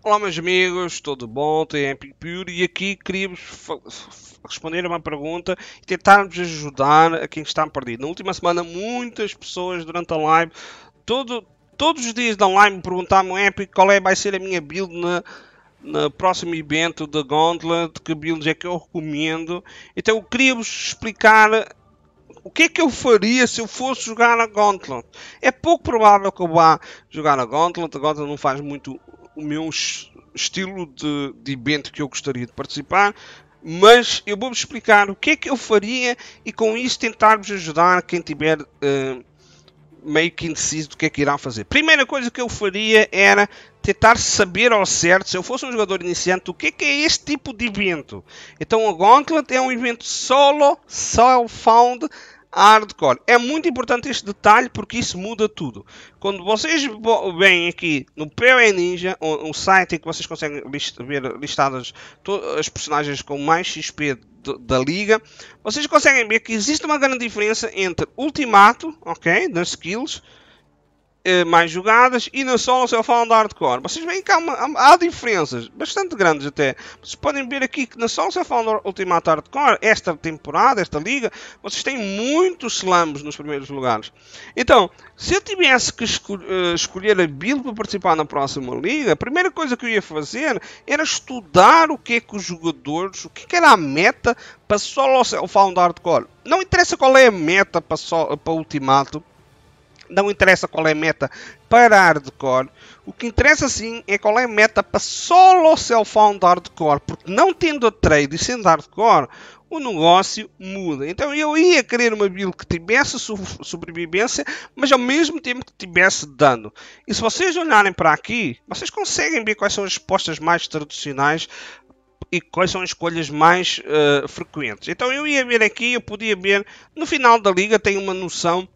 Olá meus amigos, tudo bom? Epic Pure e aqui queríamos responder a uma pergunta e tentarmos ajudar a quem está perdido. Na última semana muitas pessoas durante a live, todo, todos os dias da live me perguntavam Epic qual é, vai ser a minha build na, no próximo evento da Gauntlet, que builds é que eu recomendo. Então eu queria-vos explicar o que é que eu faria se eu fosse jogar a Gauntlet? É pouco provável que eu vá jogar a Gauntlet. A Gauntlet não faz muito o meu estilo de, de evento que eu gostaria de participar, mas eu vou-vos explicar o que é que eu faria e com isso tentar-vos ajudar quem tiver uh, meio que indeciso do que é que irá fazer. Primeira coisa que eu faria era tentar saber ao certo, se eu fosse um jogador iniciante, o que é que é este tipo de evento. Então o Gauntlet é um evento solo, self-found, hardcore. É muito importante este detalhe porque isso muda tudo. Quando vocês vêm aqui no POE Ninja, um site em que vocês conseguem ver listadas as personagens com mais XP da liga, vocês conseguem ver que existe uma grande diferença entre ultimato, ok, nas skills, eh, mais jogadas e na solo só falam de hardcore. Vocês veem que há, uma, há, diferenças bastante grandes até. Vocês podem ver aqui que na solo só falam de Ultimate Hardcore, esta temporada, esta liga, vocês têm muitos slams nos primeiros lugares. Então, se eu tivesse que eh, escolher a build para participar na próxima liga, a primeira coisa que eu ia fazer era estudar o que é que os jogadores, o que, é que era a meta para solo o found hardcore. Não interessa qual é a meta para, solo, para ultimato, não interessa qual é a meta para hardcore. O que interessa sim é qual é a meta para solo self-found hardcore, porque não tendo a trade e sendo hardcore, o negócio muda. Então eu ia querer uma build que tivesse sobrevivência, mas ao mesmo tempo que tivesse dano. E se vocês olharem para aqui, vocês conseguem ver quais são as respostas mais tradicionais e quais são as escolhas mais uh, frequentes. Então eu ia ver aqui, eu podia ver, no final da liga tem uma noção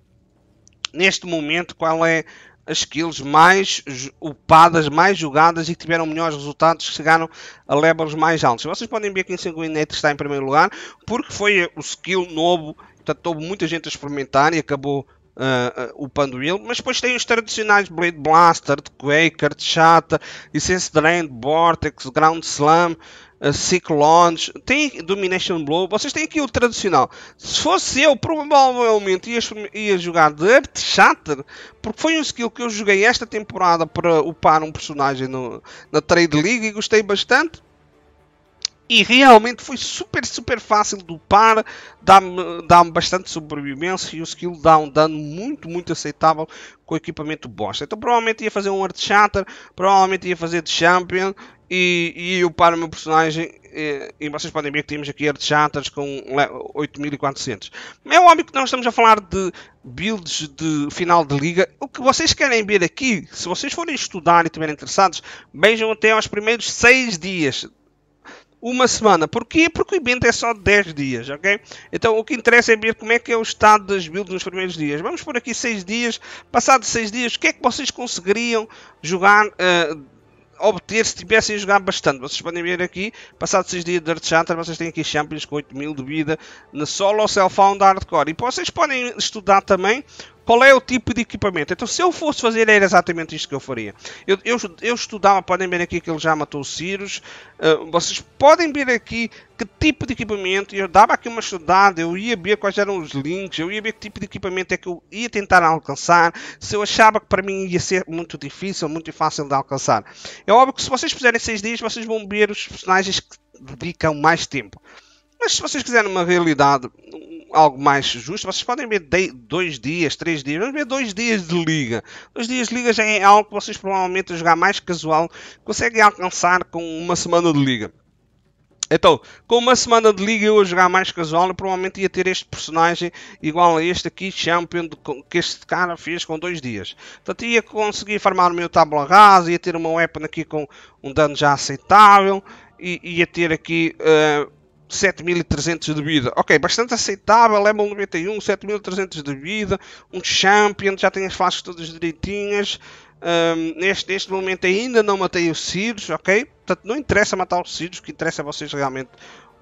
neste momento, qual é as skills mais upadas, mais jogadas e que tiveram melhores resultados, que chegaram a levels mais altos. Vocês podem ver que em Sanguinete está em primeiro lugar, porque foi o skill novo, portanto houve muita gente a experimentar e acabou uh, ah, o ah, Panduil, mas depois tem os tradicionais Blade Blaster, de Quaker, de Chata, Essence Drain, Vortex, Ground Slam, uh, ah, Cyclones, tem Domination Blow, vocês têm aqui o tradicional. Se fosse eu, provavelmente ia, ia jogar de Earth Shatter, porque foi um skill que eu joguei esta temporada para upar um personagem no, na Trade League e gostei bastante e realmente foi super, super fácil do par. Dá-me dá bastante sobrevivência e o skill dá um dano muito, muito aceitável com o equipamento bosta. Então provavelmente ia fazer um Earth Shatter, provavelmente ia fazer de Champion e, e eu paro o meu personagem e, eh, e vocês podem ver que temos aqui Earth Shatters com 8400. É óbvio que nós estamos a falar de builds de final de liga. O que vocês querem ver aqui, se vocês forem estudar e estiverem interessados, vejam até aos primeiros 6 dias uma semana. Porquê? Porque o evento é só 10 dias, ok? Então o que interessa é ver como é que é o estado das builds nos primeiros dias. Vamos por aqui 6 dias. Passados 6 dias, o que é que vocês conseguiriam jogar? Uh, obter se tivessem jogado bastante. Vocês podem ver aqui, passados 6 dias de arte Hunter, vocês têm aqui Champions com 8 mil de vida na solo self-found hardcore. E vocês podem estudar também qual é o tipo de equipamento? Então, se eu fosse fazer, era exatamente isto que eu faria. Eu, eu, eu estudava, podem ver aqui que ele já matou o Cirus. Uh, ah, vocês podem ver aqui que tipo de equipamento. Eu dava aqui uma estudada, eu ia ver quais eram os links, eu ia ver que tipo de equipamento é que eu ia tentar alcançar. Se eu achava que para mim ia ser muito difícil, muito fácil de alcançar. É óbvio que se vocês fizerem 6 dias, vocês vão ver os personagens que dedicam mais tempo. Mas se vocês quiserem uma realidade, algo mais justo, vocês podem ver dois dias, três dias, vamos ver dois dias de liga. Dois dias de liga já é algo que vocês provavelmente a jogar mais casual conseguem alcançar com uma semana de liga. Então, com uma semana de liga eu a jogar mais casual, eu provavelmente ia ter este personagem igual a este aqui, Champion, que este cara fez com dois dias. Portanto, ia conseguir farmar o meu tábua rasa, ia ter uma weapon aqui com um dano já aceitável, e ia ter aqui uh, 7.300 de vida. Ok, bastante aceitável, level 91, 7.300 de vida, um champion, já tem as faces todas direitinhas. Um, neste, neste momento ainda não matei o Sirius, ok? Portanto, não interessa matar o Sirius, o que interessa é vocês realmente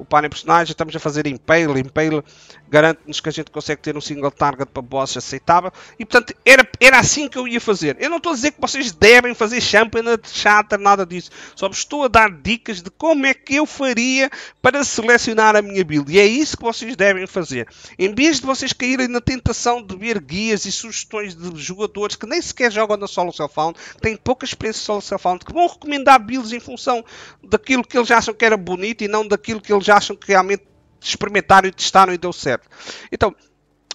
upar em personagem, estamos a fazer Impale, Impale garante-nos que a gente consegue ter um single target para boss aceitável, e portanto era, era assim que eu ia fazer. Eu não estou a dizer que vocês devem fazer Championat, Chatter, nada disso, só vos estou a dar dicas de como é que eu faria para selecionar a minha build, e é isso que vocês devem fazer. Em vez de vocês caírem na tentação de ver guias e sugestões de jogadores que nem sequer jogam na solo self-found, têm pouca experiência solo self-found, que vão recomendar builds em função daquilo que eles acham que era bonito e não daquilo que eles acham que realmente experimentaram e testaram e deu certo. Então,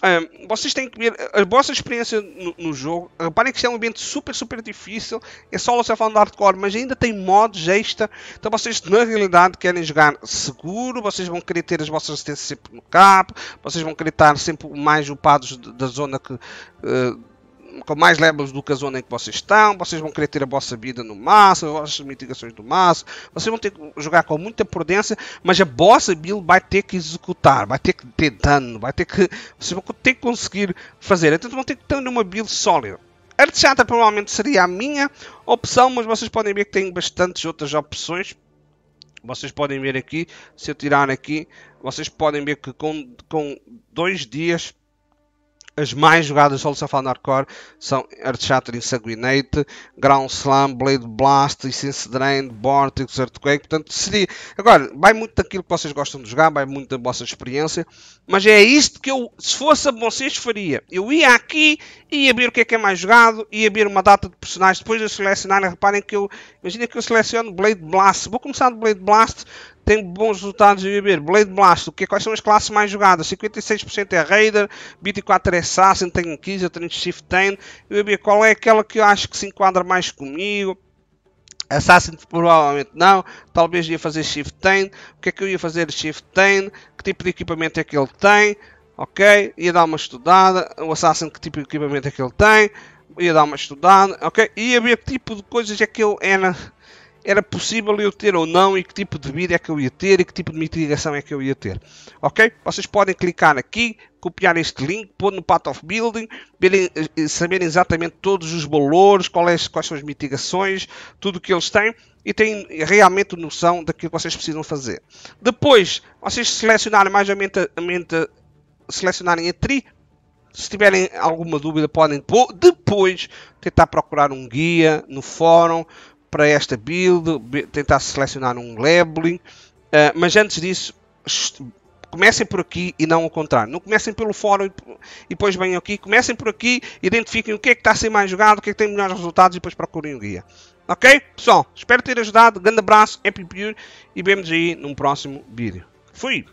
um, ehm, vocês têm que ver a vossa experiência no, no, jogo. Reparem que isto é um ambiente super, super difícil. É só o de hardcore, mas ainda tem modos extra. Então vocês, na realidade, querem jogar seguro. Vocês vão querer ter as vossas assistências sempre no cap. Vocês vão querer estar sempre mais upados da zona que. Uh, com mais levels do que a zona em que vocês estão, vocês vão querer ter a vossa vida no máximo, as mitigações do máximo, vocês vão ter que jogar com muita prudência, mas a vossa build vai ter que executar, vai ter que ter dano, vai ter que. vocês vão ter que conseguir fazer, então vão ter que ter uma build sólida. Artesata provavelmente seria a minha opção, mas vocês podem ver que tem bastantes outras opções vocês podem ver aqui, se eu tirar aqui, vocês podem ver que com, com dois dias as mais jogadas do Safado Hardcore são Earth Shatter Insanguinate, Ground Slam, Blade Blast, Essence Drain, Vortex, Earthquake. Portanto, seria. Agora, vai muito daquilo que vocês gostam de jogar, vai muito da vossa experiência, mas é isto que eu, se fosse a vocês, faria. Eu ia aqui, ia ver o que é que é mais jogado, ia ver uma data de personagens. Depois de selecionar, reparem que eu. Imagina que eu seleciono Blade Blast. Vou começar de Blade Blast, tem bons resultados em beber. Blade Blast, que, quais são as classes mais jogadas? 56% é Raider, 24% é Assassin, tenho 15, eu tenho Shift 10. E qual é aquela que eu acho que se enquadra mais comigo? Assassin provavelmente não, talvez ia fazer Shift 10. O que é que eu ia fazer Shift 10? Que tipo de equipamento é que ele tem? Ok, ia dar uma estudada. O Assassin, que tipo de equipamento é que ele tem? Ia dar uma estudada, ok? Ia ver que tipo de coisas é que ele era é era possível eu ter ou não e que tipo de vida é que eu ia ter e que tipo de mitigação é que eu ia ter. Ok? Vocês podem clicar aqui, copiar este link, pôr no Path of Building, verem, eh, eh, saberem exatamente todos os valores, quais, é quais são as mitigações, tudo o que eles têm e têm realmente noção daquilo que vocês precisam fazer. Depois, vocês selecionarem mais a mente, a mente selecionarem a tri, se tiverem alguma dúvida, podem depois tentar procurar um guia no fórum, para esta build, tentar selecionar um labeling, uh, mas antes disso, comecem por aqui e não ao contrário. Não comecem pelo fórum e depois venham aqui. Comecem por aqui, identifiquem o que é que está a ser mais jogado, o que é que tem melhores resultados e depois procurem o guia. Ok? Pessoal, espero ter ajudado. Grande abraço, Happy Pure e vemos aí num próximo vídeo. Fui!